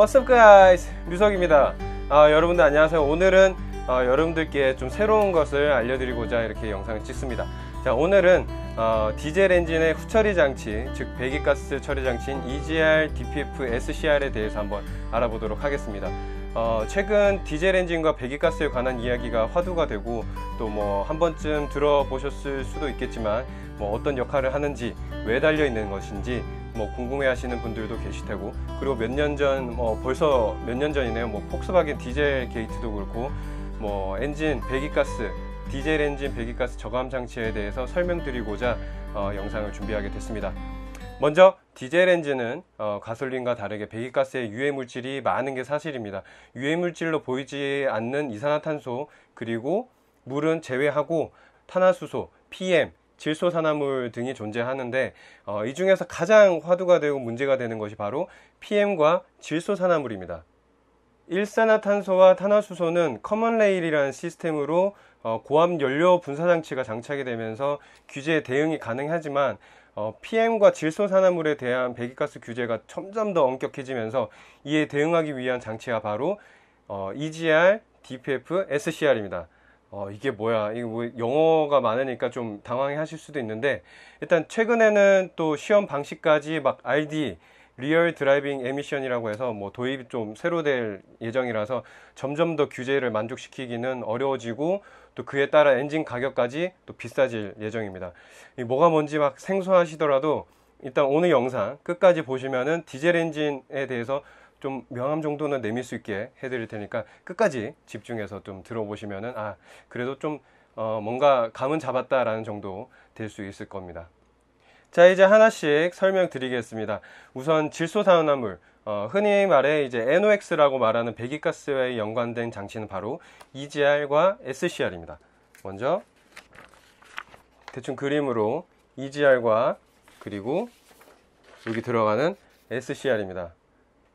What's up guys? 뮤석입니다. 아, 여러분들 안녕하세요. 오늘은 어, 여러분들께 좀 새로운 것을 알려드리고자 이렇게 영상을 찍습니다. 자, 오늘은 어, 디젤 엔진의 후처리 장치, 즉 배기가스 처리 장치인 EGR, DPF, SCR에 대해서 한번 알아보도록 하겠습니다. 어, 최근 디젤 엔진과 배기가스에 관한 이야기가 화두가 되고 또 뭐 한 번쯤 들어보셨을 수도 있겠지만 뭐 어떤 역할을 하는지 왜 달려 있는 것인지 뭐 궁금해하시는 분들도 계실 테고 그리고 몇 년전뭐 벌써 몇 년 전이네요 뭐 폭스바겐 디젤 게이트도 그렇고 뭐 엔진 배기가스 디젤 엔진 배기가스 저감 장치에 대해서 설명드리고자 어, 영상을 준비하게 됐습니다. 먼저 디젤 엔진은 어, 가솔린과 다르게 배기가스의 유해 물질이 많은 게 사실입니다. 유해 물질로 보이지 않는 이산화탄소 그리고 물은 제외하고 탄화수소, PM, 질소산화물 등이 존재하는데 어, 이 중에서 가장 화두가 되고 문제가 되는 것이 바로 PM과 질소산화물입니다. 일산화탄소와 탄화수소는 커먼레일이라는 시스템으로 어, 고압 연료 분사 장치가 장착이 되면서 규제에 대응이 가능하지만 어, PM과 질소산화물에 대한 배기가스 규제가 점점 더 엄격해지면서 이에 대응하기 위한 장치가 바로 어, EGR, DPF, SCR입니다. 어, 이게 뭐야. 이거 뭐 영어가 많으니까 좀 당황해 하실 수도 있는데, 일단 최근에는 또 시험 방식까지 막 i d 리얼 드라이빙 에미션이라고 해서 뭐 도입 이좀 새로 될 예정이라서 점점 더 규제를 만족시키기는 어려워지고 또 그에 따라 엔진 가격까지 또 비싸질 예정입니다. 뭐가 뭔지 막 생소하시더라도 일단 오늘 영상 끝까지 보시면은 디젤 엔진에 대해서 좀 명함 정도는 내밀 수 있게 해드릴 테니까 끝까지 집중해서 좀 들어보시면은 아 그래도 좀 어, 뭔가 감은 잡았다라는 정도 될 수 있을 겁니다. 자 이제 하나씩 설명드리겠습니다. 우선 질소산화물 어, 흔히 말해 이제 NOx라고 말하는 배기가스와 연관된 장치는 바로 EGR과 SCR입니다. 먼저 대충 그림으로 EGR과 그리고 여기 들어가는 SCR입니다.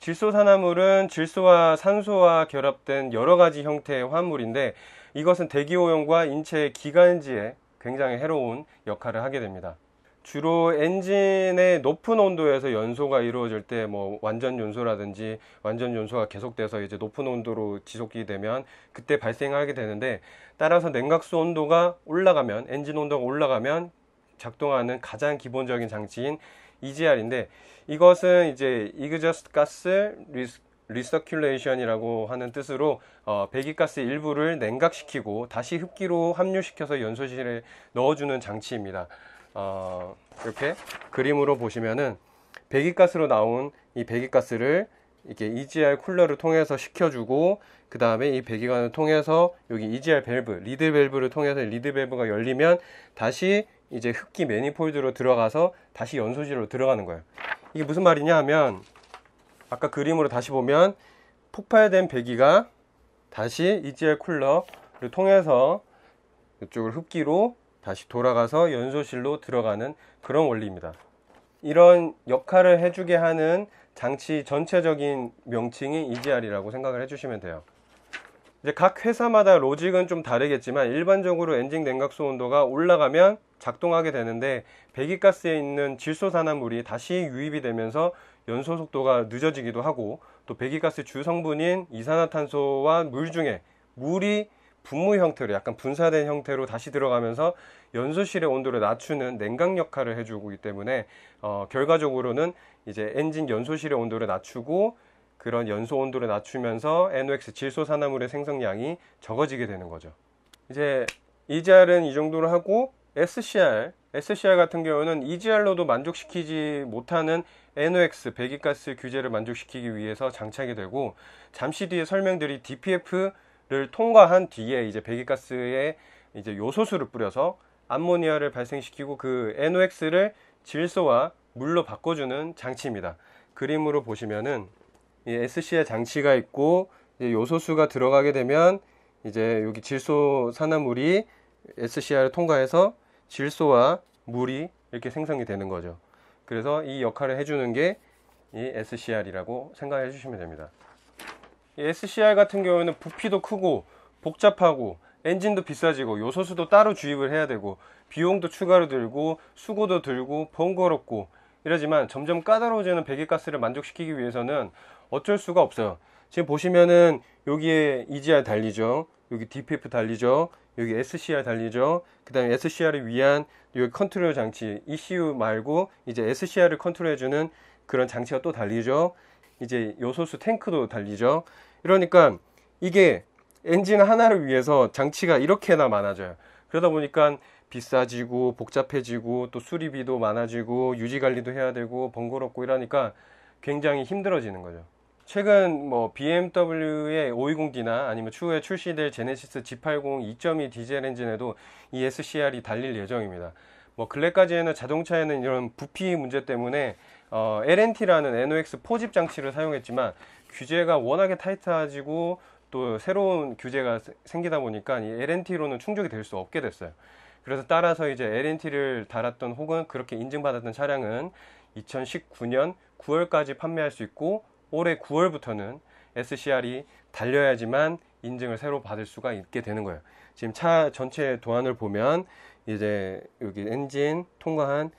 질소산화물은 질소와 산소와 결합된 여러 가지 형태의 화합물인데 이것은 대기오염과 인체의 기관지에 굉장히 해로운 역할을 하게 됩니다. 주로 엔진의 높은 온도에서 연소가 이루어질 때 뭐 완전 연소라든지 완전 연소가 계속돼서 이제 높은 온도로 지속이 되면 그때 발생하게 되는데 따라서 냉각수 온도가 올라가면 엔진 온도가 올라가면 작동하는 가장 기본적인 장치인 EGR인데 이것은 이제 이그저스트 가스 리스, 리서큘레이션이라고 하는 뜻으로 어, 배기가스 일부를 냉각시키고 다시 흡기로 함유시켜서 연소실에 넣어주는 장치입니다. 어, 이렇게 그림으로 보시면은 배기가스로 나온 이 배기가스를 이렇게 EGR 쿨러를 통해서 식혀주고 그 다음에 이 배기관을 통해서 여기 EGR 밸브, 리드 밸브를 통해서 리드 밸브가 열리면 다시 이제 흡기 매니폴드로 들어가서 다시 연소지로 들어가는 거예요. 이게 무슨 말이냐 하면 아까 그림으로 다시 보면 폭발된 배기가 다시 EGR 쿨러를 통해서 이쪽을 흡기로 다시 돌아가서 연소실로 들어가는 그런 원리입니다. 이런 역할을 해주게 하는 장치 전체적인 명칭이 EGR이라고 생각을 해주시면 돼요. 이제 각 회사마다 로직은 좀 다르겠지만 일반적으로 엔진 냉각수 온도가 올라가면 작동하게 되는데 배기가스에 있는 질소산화물이 다시 유입이 되면서 연소 속도가 늦어지기도 하고 또 배기가스 주 성분인 이산화탄소와 물 중에 물이 분무 형태로 약간 분사된 형태로 다시 들어가면서 연소실의 온도를 낮추는 냉각 역할을 해주기 고있 때문에 어, 결과적으로는 이제 엔진 연소실의 온도를 낮추고 그런 연소 온도를 낮추면서 NOx 질소 산화물의 생성량이 적어지게 되는 거죠. 이제 EGR은 이 정도로 하고 SCR, SCR 같은 경우는 EGR로도 만족시키지 못하는 NOx 배기가스 규제를 만족시키기 위해서 장착이 되고 잠시 뒤에 설명드릴 DPF를 통과한 뒤에 이제 배기가스에 이제 요소수를 뿌려서 암모니아를 발생시키고 그 NOx를 질소와 물로 바꿔주는 장치입니다. 그림으로 보시면은 SC의 장치가 있고 요소수가 들어가게 되면 이제 여기 질소 산화물이 SCR을 통과해서 질소와 물이 이렇게 생성이 되는 거죠. 그래서 이 역할을 해주는 게 이 SCR이라고 생각해 주시면 됩니다. 이 SCR 같은 경우에는 부피도 크고 복잡하고 엔진도 비싸지고 요소수도 따로 주입을 해야 되고 비용도 추가로 들고 수고도 들고 번거롭고 이러지만 점점 까다로워지는 배기가스를 만족시키기 위해서는 어쩔 수가 없어요. 지금 보시면은 여기에 EGR 달리죠. 여기 DPF 달리죠. 여기 SCR 달리죠. 그 다음에 SCR을 위한 여기 컨트롤 장치, ECU 말고 이제 SCR을 컨트롤해주는 그런 장치가 또 달리죠. 이제 요소수 탱크도 달리죠. 이러니까 이게 엔진 하나를 위해서 장치가 이렇게나 많아져요. 그러다 보니까 비싸지고 복잡해지고 또 수리비도 많아지고 유지 관리도 해야 되고 번거롭고 이러니까 굉장히 힘들어지는 거죠. 최근 뭐 BMW의 520D나 아니면 추후에 출시될 제네시스 G80 2.2 디젤 엔진에도 이 SCR이 달릴 예정입니다. 뭐 근래까지는 자동차에는 이런 부피 문제 때문에 어, LNT라는 NOx 포집 장치를 사용했지만 규제가 워낙에 타이트해지고 또 새로운 규제가 생기다 보니까 이 LNT로는 충족이 될 수 없게 됐어요. 그래서 따라서 이제 LNT를 달았던 혹은 그렇게 인증받았던 차량은 2019년 9월까지 판매할 수 있고 올해 9월부터는 SCR이 달려야지만 인증을 새로 받을 수가 있게 되는 거예요. 지금 차 전체 도안을 보면 이제 여기 엔진 통과한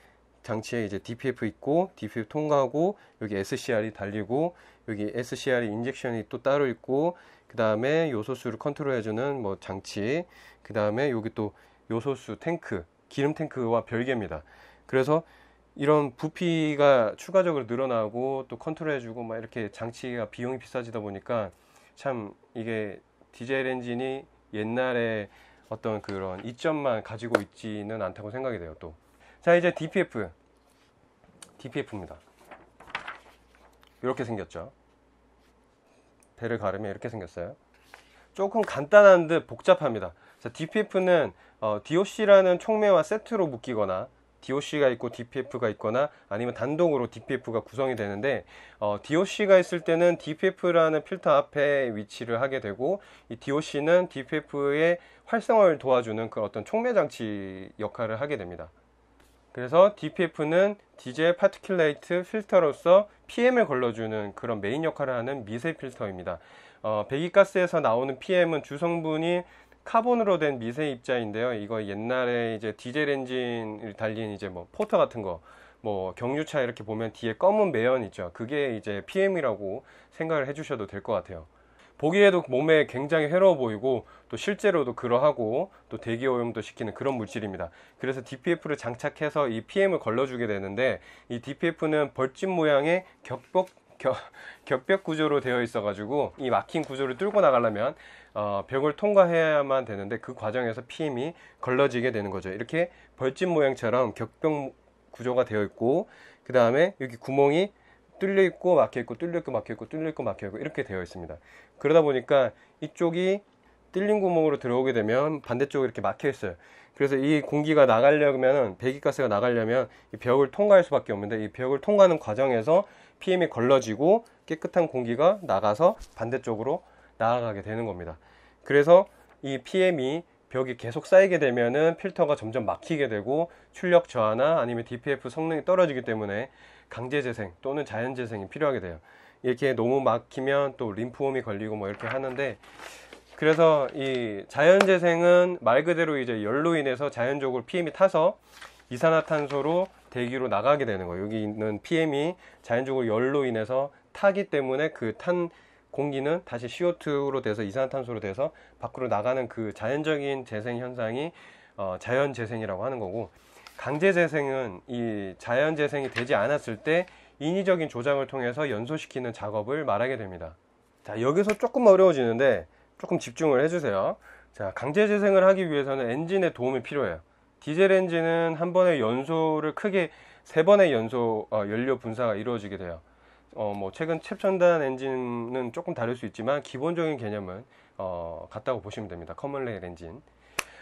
장치에 이제 DPF 있고 DPF 통과하고 여기 SCR이 달리고 여기 SCR 인젝션이 또 따로 있고 그 다음에 요소수를 컨트롤해주는 뭐 장치 그 다음에 여기 또 요소수 탱크 기름 탱크와 별개입니다. 그래서 이런 부피가 추가적으로 늘어나고 또 컨트롤해주고 막 이렇게 장치가 비용이 비싸지다 보니까 참 이게 디젤 엔진이 옛날에 어떤 그런 이점만 가지고 있지는 않다고 생각이 돼요 또. 자 이제 DPF, DPF입니다. 이렇게 생겼죠. 배를 가르면 이렇게 생겼어요. 조금 간단한 듯 복잡합니다. 자, DPF는 어, DOC라는 촉매와 세트로 묶이거나 DOC가 있고 DPF가 있거나 아니면 단독으로 DPF가 구성이 되는데 어, DOC가 있을 때는 DPF라는 필터 앞에 위치를 하게 되고 이 DOC는 DPF의 활성화를 도와주는 그 어떤 촉매 장치 역할을 하게 됩니다. 그래서 DPF는 디젤 파티큘레이트 필터로서 PM을 걸러주는 그런 메인 역할을 하는 미세 필터입니다. 어, 배기가스에서 나오는 PM은 주성분이 카본으로 된 미세 입자인데요. 이거 옛날에 이제 디젤 엔진 달린 이제 뭐 포터 같은 거, 뭐 경유차 이렇게 보면 뒤에 검은 매연 있죠. 그게 이제 PM이라고 생각을 해주셔도 될 것 같아요. 보기에도 몸에 굉장히 해로워 보이고 또 실제로도 그러하고 또 대기 오염도 시키는 그런 물질입니다. 그래서 DPF를 장착해서 이 PM을 걸러주게 되는데 이 DPF는 벌집 모양의 격벽 겨, 벽 구조로 되어 있어 가지고 이 막힌 구조를 뚫고 나가려면 어, 벽을 통과해야만 되는데 그 과정에서 피임이 걸러지게 되는 거죠 이렇게 벌집 모양처럼 격벽 구조가 되어 있고 그 다음에 여기 구멍이 뚫려 있고 막혀 있고 뚫려 있고 막혀 있고 뚫려 있고 막혀 있고 이렇게 되어 있습니다 그러다 보니까 이쪽이 뚫린 구멍으로 들어오게 되면 반대쪽이 이렇게 막혀 있어요 그래서 이 공기가 나가려면 배기가스가 나가려면 이 벽을 통과할 수밖에 없는데 이 벽을 통과하는 과정에서 PM이 걸러지고 깨끗한 공기가 나가서 반대쪽으로 나아가게 되는 겁니다. 그래서 이 PM이 벽이 계속 쌓이게 되면은 필터가 점점 막히게 되고 출력 저하나 아니면 DPF 성능이 떨어지기 때문에 강제 재생 또는 자연 재생이 필요하게 돼요. 이렇게 너무 막히면 또림프옴이 걸리고 뭐 이렇게 하는데 그래서 이 자연 재생은 말 그대로 이제 열로 인해서 자연적으로 PM이 타서 이산화탄소로 대기로 나가게 되는 거예요. 여기 있는 PM이 자연적으로 열로 인해서 타기 때문에 그 탄 공기는 다시 CO2로 돼서 이산화탄소로 돼서 밖으로 나가는 그 자연적인 재생 현상이 어, 자연 재생이라고 하는 거고 강제 재생은 이 자연 재생이 되지 않았을 때 인위적인 조장을 통해서 연소시키는 작업을 말하게 됩니다. 자, 여기서 조금 어려워지는데 조금 집중을 해주세요. 자, 강제 재생을 하기 위해서는 엔진의 도움이 필요해요. 디젤 엔진은 한번의 연소를 크게 세 번의 연소 어, 연료 분사가 이루어지게 돼요. 어, 뭐 최근 챕천단 엔진은 조금 다를 수 있지만 기본적인 개념은 어, 같다고 보시면 됩니다. 커먼레일 엔진.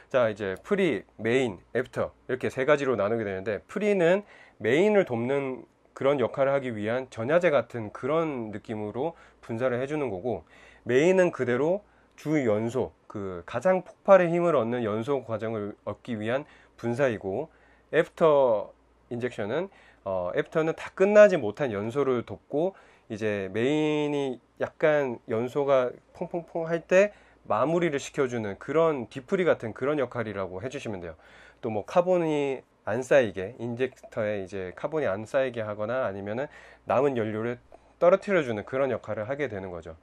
자 이제 프리, 메인, 애프터 이렇게 세 가지로 나누게 되는데 프리는 메인을 돕는 그런 역할을 하기 위한 전야제 같은 그런 느낌으로 분사를 해주는 거고 메인은 그대로 주 연소 그 가장 폭발의 힘을 얻는 연소 과정을 얻기 위한 분사이고 애프터 인젝션은 어 애프터는 다 끝나지 못한 연소를 돕고 이제 메인이 약간 연소가 퐁퐁퐁 할 때 마무리를 시켜주는 그런 디프리 같은 그런 역할이라고 해주시면 돼요. 또 뭐 카본이 안 쌓이게 인젝터에 이제 카본이 안 쌓이게 하거나 아니면은 남은 연료를 떨어뜨려주는 그런 역할을 하게 되는 거죠.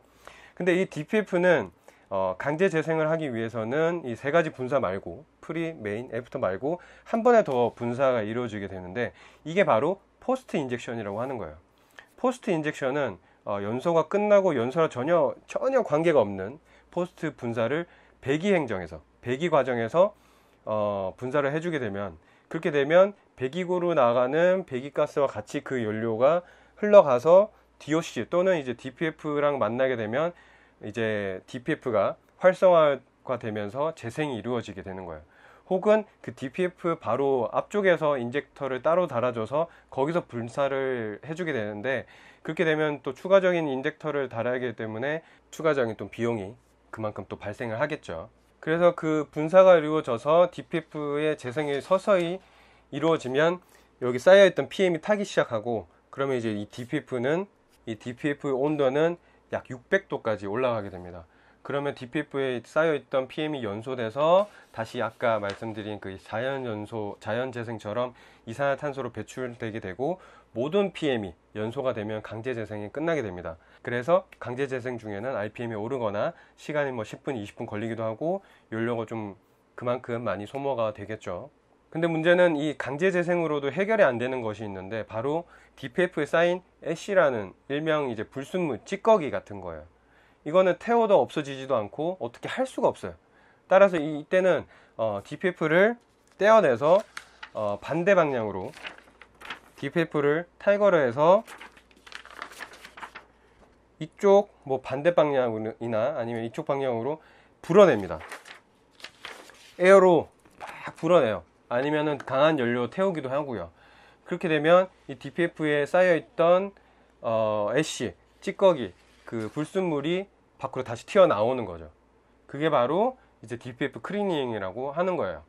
근데 이 DPF는 어, 강제 재생을 하기 위해서는 이 세 가지 분사 말고 프리, 메인, 애프터 말고 한 번에 더 분사가 이루어지게 되는데 이게 바로 포스트 인젝션이라고 하는 거예요. 포스트 인젝션은 어, 연소가 끝나고 연소와 전혀 전혀 관계가 없는 포스트 분사를 배기 행정에서 배기 과정에서 어, 분사를 해주게 되면 그렇게 되면 배기구로 나가는 배기가스와 같이 그 연료가 흘러가서 DOC 또는 이제 DPF랑 만나게 되면 이제 DPF가 활성화되면서 가 재생이 이루어지게 되는 거예요. 혹은 그 DPF 바로 앞쪽에서 인젝터를 따로 달아줘서 거기서 분사를 해주게 되는데 그렇게 되면 또 추가적인 인젝터를 달아야 하기 때문에 추가적인 또 비용이 그만큼 또 발생을 하겠죠. 그래서 그 분사가 이루어져서 DPF의 재생이 서서히 이루어지면 여기 쌓여있던 PM이 타기 시작하고 그러면 이제 이 DPF는 이 DPF 온도는 약 600도까지 올라가게 됩니다. 그러면 DPF에 쌓여있던 PM이 연소돼서 다시 아까 말씀드린 그 자연 연소, 자연 재생처럼 이산화탄소로 배출되게 되고 모든 PM이 연소가 되면 강제 재생이 끝나게 됩니다. 그래서 강제 재생 중에는 RPM이 오르거나 시간이 뭐 10분, 20분 걸리기도 하고 연료가 좀 그만큼 많이 소모가 되겠죠. 근데 문제는 이 강제 재생으로도 해결이 안 되는 것이 있는데 바로 DPF에 쌓인 애쉬라는 일명 이제 불순물 찌꺼기 같은 거예요. 이거는 태워도 없어지지도 않고 어떻게 할 수가 없어요. 따라서 이때는 어, DPF를 떼어내서 어, 반대 방향으로 DPF를 탈거를 해서 이쪽 뭐 반대 방향이나 아니면 이쪽 방향으로 불어냅니다. 에어로 막 불어내요. 아니면은 강한 연료 태우기도 하고요. 그렇게 되면 이 DPF에 쌓여있던 어, 애쉬, 찌꺼기, 그 불순물이 밖으로 다시 튀어나오는 거죠. 그게 바로 이제 DPF 크리닝이라고 하는 거예요.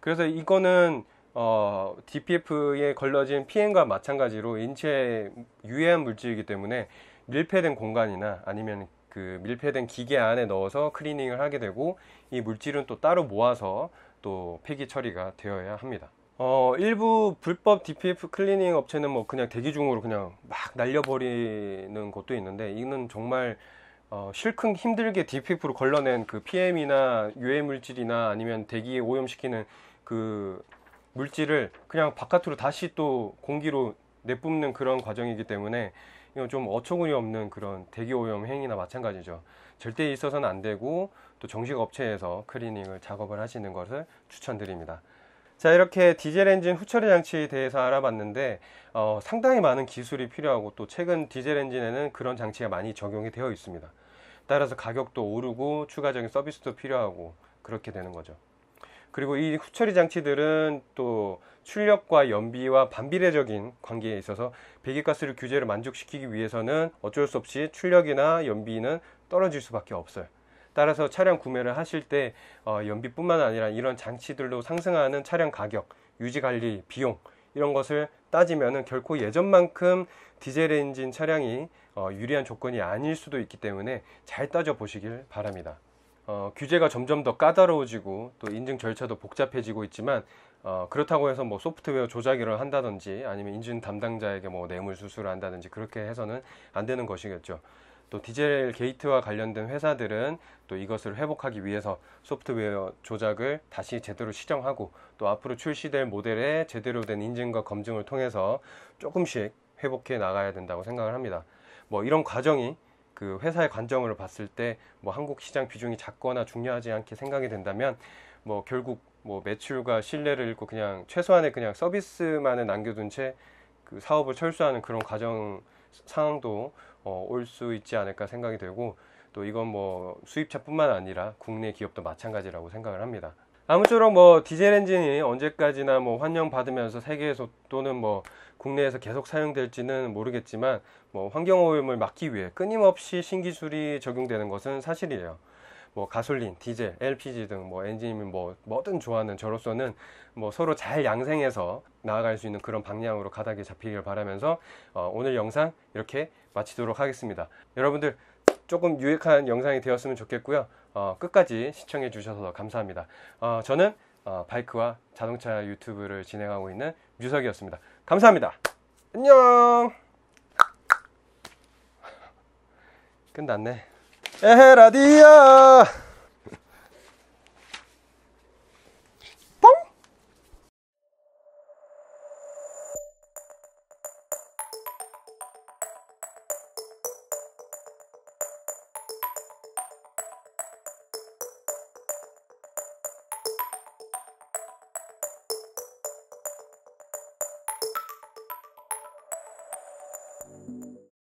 그래서 이거는 어, DPF에 걸러진 PM과 마찬가지로 인체에 유해한 물질이기 때문에 밀폐된 공간이나 아니면 그 밀폐된 기계 안에 넣어서 크리닝을 하게 되고 이 물질은 또 따로 모아서 또 폐기 처리가 되어야 합니다. 어, 일부 불법 DPF 클리닝 업체는 뭐 그냥 대기 중으로 그냥 막 날려버리는 곳도 있는데 이는 정말 어, 실큰 힘들게 DPF로 걸러낸 그 PM이나 유해 물질이나 아니면 대기에 오염시키는 그 물질을 그냥 바깥으로 다시 또 공기로 내뿜는 그런 과정이기 때문에 이건 좀 어처구니 없는 그런 대기 오염 행위나 마찬가지죠. 절대 있어서는 안 되고 또 정식 업체에서 클리닝을 작업을 하시는 것을 추천드립니다. 자 이렇게 디젤 엔진 후처리 장치에 대해서 알아봤는데 어, 상당히 많은 기술이 필요하고 또 최근 디젤 엔진에는 그런 장치가 많이 적용이 되어 있습니다. 따라서 가격도 오르고 추가적인 서비스도 필요하고 그렇게 되는 거죠. 그리고 이 후처리 장치들은 또 출력과 연비와 반비례적인 관계에 있어서 배기가스를 규제를 만족시키기 위해서는 어쩔 수 없이 출력이나 연비는 떨어질 수밖에 없어요. 따라서 차량 구매를 하실 때 어, 연비뿐만 아니라 이런 장치들로 상승하는 차량 가격, 유지 관리 비용 이런 것을 따지면은 결코 예전만큼 디젤 엔진 차량이 어, 유리한 조건이 아닐 수도 있기 때문에 잘 따져 보시길 바랍니다. 어, 규제가 점점 더 까다로워지고 또 인증 절차도 복잡해지고 있지만 어, 그렇다고 해서 뭐 소프트웨어 조작을 한다든지 아니면 인증 담당자에게 뭐 뇌물 수수를 한다든지 그렇게 해서는 안 되는 것이겠죠. 또 디젤 게이트와 관련된 회사들은 또 이것을 회복하기 위해서 소프트웨어 조작을 다시 제대로 시정하고 또 앞으로 출시될 모델에 제대로 된 인증과 검증을 통해서 조금씩 회복해 나가야 된다고 생각을 합니다. 뭐 이런 과정이 그 회사의 관점으로 봤을 때 뭐 한국 시장 비중이 작거나 중요하지 않게 생각이 된다면 뭐 결국 뭐 매출과 신뢰를 잃고 그냥 최소한의 그냥 서비스만을 남겨둔 채 그 사업을 철수하는 그런 과정 상황도 어, 올수 있지 않을까 생각이 되고 또 이건 뭐 수입차뿐만 아니라 국내 기업도 마찬가지라고 생각을 합니다. 아무쪼록 뭐 디젤 엔진이 언제까지나 뭐 환영 받으면서 세계에서 또는 뭐 국내에서 계속 사용될지는 모르겠지만 뭐 환경 오염을 막기 위해 끊임없이 신기술이 적용되는 것은 사실이에요. 뭐 가솔린, 디젤, LPG 등 뭐 엔진이면 뭐 뭐든 좋아하는 저로서는 뭐 서로 잘 양생해서 나아갈 수 있는 그런 방향으로 가닥이 잡히길 바라면서 어, 오늘 영상 이렇게 마치도록 하겠습니다. 여러분들 조금 유익한 영상이 되었으면 좋겠고요. 어, 끝까지 시청해 주셔서 감사합니다. 어, 저는 어, 바이크와 자동차 유튜브를 진행하고 있는 유석이었습니다 감사합니다. 안녕. 끝났네. 에헤 라디야